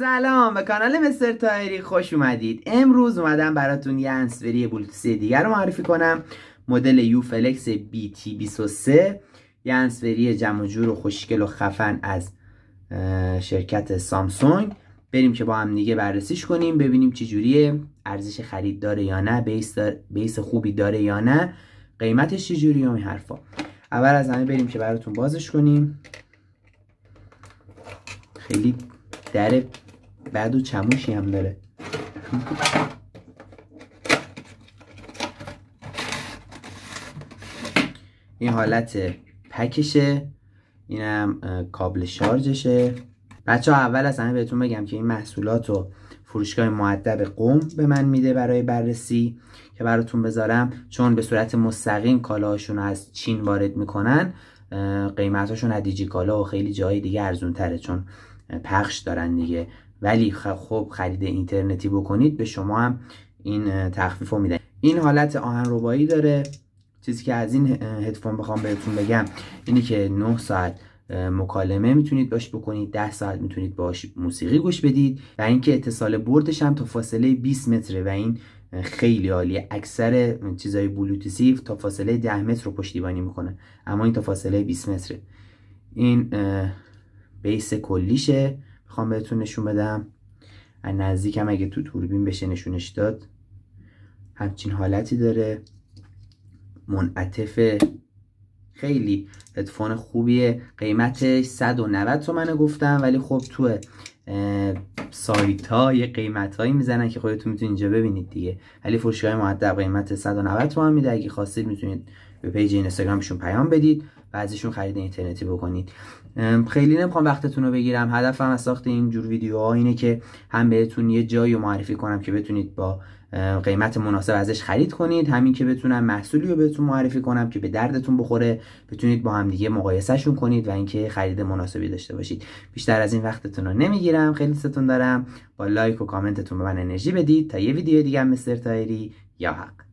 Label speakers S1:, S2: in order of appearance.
S1: سلام به کانال مستر تایری خوش اومدید امروز اومدم براتون یه انسوری بلوتوسی دیگر رو معرفی کنم مدل یو فلکس بی تی 23 یه انسوری جمع جور و خوشگل و خفن از شرکت سامسونگ بریم که با هم دیگه بررسیش کنیم ببینیم چی جوریه ارزش خرید داره یا نه بیس, بیس خوبی داره یا نه قیمتش چی جوریه این حرفا اول از همه بریم که براتون بازش کنیم خیلی در بعد و چموشی هم داره این حالت پکشه اینم کابل شارجشه بچه ها اول از همه بهتون بگم که این محصولات رو فروشگاه معدب قوم به من میده برای بررسی که براتون بذارم چون به صورت مستقیم کالاشون از چین وارد میکنن قیمتاشون از دیجی کالا و خیلی جای دیگه ارزون تره چون پخش دارن دیگه ولی خب خرید اینترنتی بکنید به شما هم این تخفیف رو میدن این حالت آهن ربایی داره چیزی که از این هدفون بخوام بهتون بگم اینی که 9 ساعت مکالمه میتونید باش بکنید 10 ساعت میتونید باش موسیقی گوش بدید و اینکه اتصال بردش هم تا فاصله 20 متره و این خیلی عالی. اکثر چیزای بلوتوسی تا فاصله 10 متر رو پشتیبانی میکنه اما این تا فاصله 20 متره این بیس کلیشه میخوام بهتون نشون بدم از نزدیکم اگه تو توربین بشه نشونش داد همچین حالتی داره منعطفه خیلی هدفون خوبیه قیمتش 190 تومنه گفتم ولی خب تو سایت ها یه قیمت هایی میزنن که خودتون میتونید اینجا ببینید دیگه ولی فروشگاه معدب قیمت 190 تومن میده اگه خواستید میتونید به پیج اینستاگرامشون پیام بدید و ازشون خرید اینترنتی بکنید خیلی نمیخوام وقتتون رو بگیرم هدفم از ساخت این جور ویدیوها اینه که هم بهتون یه جایی معرفی کنم که بتونید با قیمت مناسب ازش خرید کنید همین که بتونم محصولی رو بهتون معرفی کنم که به دردتون بخوره بتونید با همدیگه مقایسهشون کنید و اینکه خرید مناسبی داشته باشید بیشتر از این وقتتون رو نمیگیرم خیلی دوستتون دارم با لایک و کامنتتون به من انرژی بدید تا یه ویدیو دیگه مثل تایری یا حق